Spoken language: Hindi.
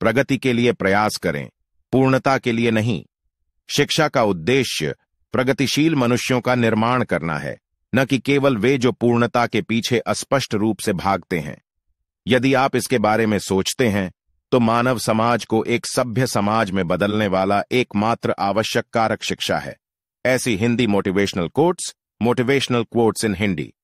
प्रगति के लिए प्रयास करें पूर्णता के लिए नहीं शिक्षा का उद्देश्य प्रगतिशील मनुष्यों का निर्माण करना है न कि केवल वे जो पूर्णता के पीछे अस्पष्ट रूप से भागते हैं यदि आप इसके बारे में सोचते हैं तो मानव समाज को एक सभ्य समाज में बदलने वाला एकमात्र आवश्यक कारक शिक्षा है ऐसी Hindi motivational quotes motivational quotes in Hindi